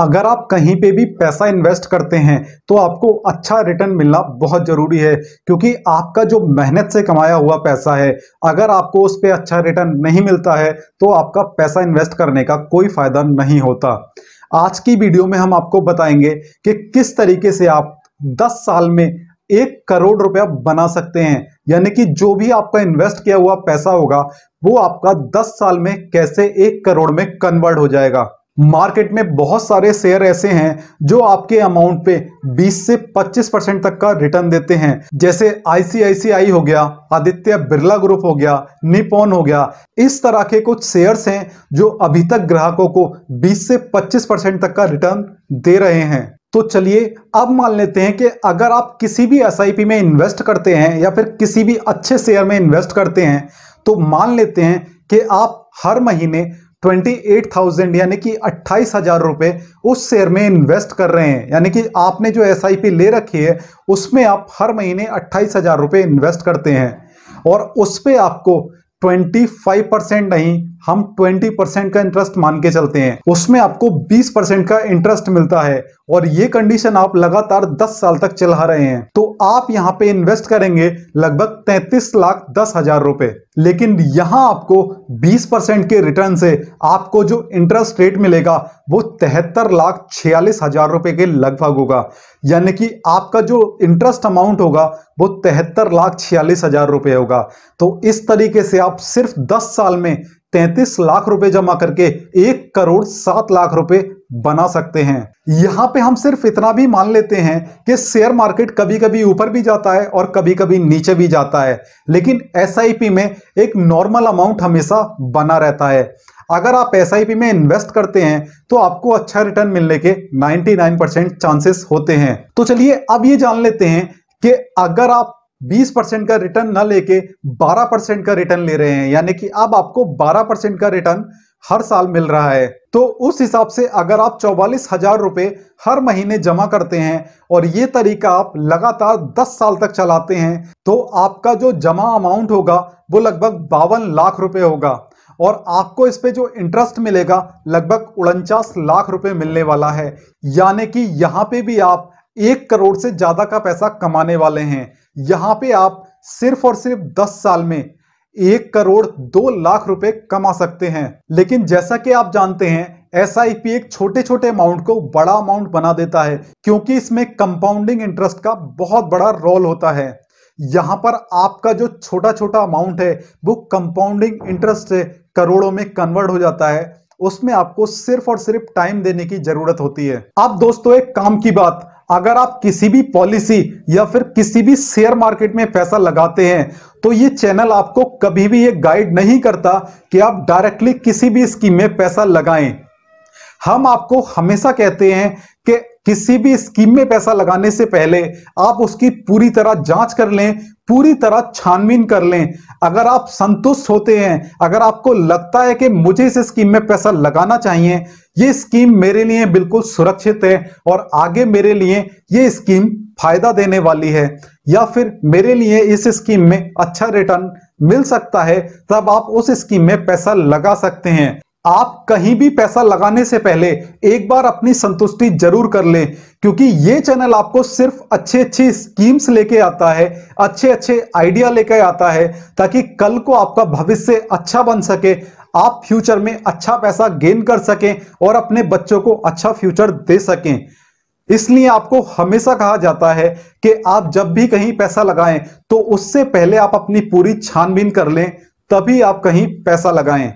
अगर आप कहीं पे भी पैसा इन्वेस्ट करते हैं तो आपको अच्छा रिटर्न मिलना बहुत ज़रूरी है क्योंकि आपका जो मेहनत से कमाया हुआ पैसा है अगर आपको उस पर अच्छा रिटर्न नहीं मिलता है तो आपका पैसा इन्वेस्ट करने का कोई फ़ायदा नहीं होता आज की वीडियो में हम आपको बताएंगे कि किस तरीके से आप 10 साल में एक करोड़ रुपया बना सकते हैं यानी कि जो भी आपका इन्वेस्ट किया हुआ पैसा होगा वो आपका 10 साल में कैसे एक करोड़ में कन्वर्ट हो जाएगा मार्केट में बहुत सारे शेयर ऐसे हैं जो आपके अमाउंट पे 20 से 25 परसेंट तक का रिटर्न देते हैं जैसे आईसीआईसीआई हो गया आदित्य बिरला ग्रुप हो गया निपोन हो गया इस तरह के कुछ शेयर्स हैं जो अभी तक ग्राहकों को 20 से 25 परसेंट तक का रिटर्न दे रहे हैं तो चलिए अब मान लेते हैं कि अगर आप किसी भी एस में इन्वेस्ट करते हैं या फिर किसी भी अच्छे शेयर में इन्वेस्ट करते हैं तो मान लेते हैं कि आप हर महीने 28,000 यानी कि अट्ठाईस हजार रुपए उस शेयर में इन्वेस्ट कर रहे हैं यानी कि आपने जो एस ले रखी है उसमें आप हर महीने अट्ठाईस हजार रुपए इन्वेस्ट करते हैं और उस पर आपको 25 परसेंट नहीं हम 20 परसेंट का इंटरेस्ट मान के चलते हैं उसमें आपको 20 परसेंट का इंटरेस्ट मिलता है और ये कंडीशन आप लगातार 10 साल तक चला रहे हैं तो आप यहाँ पे इन्वेस्ट करेंगे लगभग तैतीस लाख दस हजार रुपए लेकिन यहाँ आपको 20 परसेंट के रिटर्न से आपको जो इंटरेस्ट रेट मिलेगा वो तिहत्तर लाख छियालीस हजार रुपए के लगभग होगा यानी कि आपका जो इंटरेस्ट अमाउंट होगा वो तिहत्तर लाख छियालीस हजार रुपए होगा तो इस तरीके से आप सिर्फ 10 साल में तैतीस लाख रुपए जमा करके एक करोड़ सात लाख रुपए बना सकते हैं यहां पे हम सिर्फ इतना भी मान लेते हैं कि शेयर मार्केट कभी कभी ऊपर भी जाता है और कभी कभी नीचे भी जाता है लेकिन एस में एक नॉर्मल अमाउंट हमेशा बना रहता है अगर आप एस में इन्वेस्ट करते हैं तो आपको अच्छा रिटर्न मिलने के 99% चांसेस होते हैं तो चलिए अब ये जान लेते हैं कि अगर आप 20 परसेंट का रिटर्न ना लेके 12 परसेंट का रिटर्न ले रहे हैं यानी कि अब आपको 12 परसेंट का रिटर्न हर साल मिल रहा है तो उस हिसाब से अगर आप चौवालीस हजार रुपए हर महीने जमा करते हैं और ये तरीका आप लगातार 10 साल तक चलाते हैं तो आपका जो जमा अमाउंट होगा वो लगभग बावन लाख रुपए होगा और आपको इस पे जो इंटरेस्ट मिलेगा लगभग उनचास लाख रुपए मिलने वाला है यानी कि यहाँ पे भी आप एक करोड़ से ज़्यादा का पैसा कमाने वाले हैं यहां पे आप सिर्फ और सिर्फ 10 साल में एक करोड़ दो लाख रुपए कमा सकते हैं लेकिन जैसा कि आप जानते हैं एस एक छोटे छोटे अमाउंट को बड़ा अमाउंट बना देता है क्योंकि इसमें कंपाउंडिंग इंटरेस्ट का बहुत बड़ा रोल होता है यहां पर आपका जो छोटा छोटा अमाउंट है वो कंपाउंडिंग इंटरेस्ट से करोड़ों में कन्वर्ट हो जाता है उसमें आपको सिर्फ और सिर्फ टाइम देने की जरूरत होती है अब दोस्तों एक काम की बात अगर आप किसी भी पॉलिसी या फिर किसी भी शेयर मार्केट में पैसा लगाते हैं तो ये चैनल आपको कभी भी ये गाइड नहीं करता कि आप डायरेक्टली किसी भी स्कीम में पैसा लगाएं हम आपको हमेशा कहते हैं कि किसी भी स्कीम में पैसा लगाने से पहले आप उसकी पूरी तरह जांच कर लें पूरी तरह छानबीन कर लें अगर आप संतुष्ट होते हैं अगर आपको लगता है कि मुझे इस स्कीम में पैसा लगाना चाहिए ये स्कीम मेरे लिए बिल्कुल सुरक्षित है और आगे मेरे लिए ये स्कीम फायदा देने वाली है या फिर मेरे लिए इस स्कीम में अच्छा रिटर्न मिल सकता है तब आप उस स्कीम में पैसा लगा सकते हैं आप कहीं भी पैसा लगाने से पहले एक बार अपनी संतुष्टि जरूर कर लें क्योंकि ये चैनल आपको सिर्फ अच्छे अच्छे स्कीम्स लेके आता है अच्छे अच्छे आइडिया लेके आता है ताकि कल को आपका भविष्य अच्छा बन सके आप फ्यूचर में अच्छा पैसा गेन कर सकें और अपने बच्चों को अच्छा फ्यूचर दे सकें इसलिए आपको हमेशा कहा जाता है कि आप जब भी कहीं पैसा लगाएं तो उससे पहले आप अपनी पूरी छानबीन कर लें तभी आप कहीं पैसा लगाएं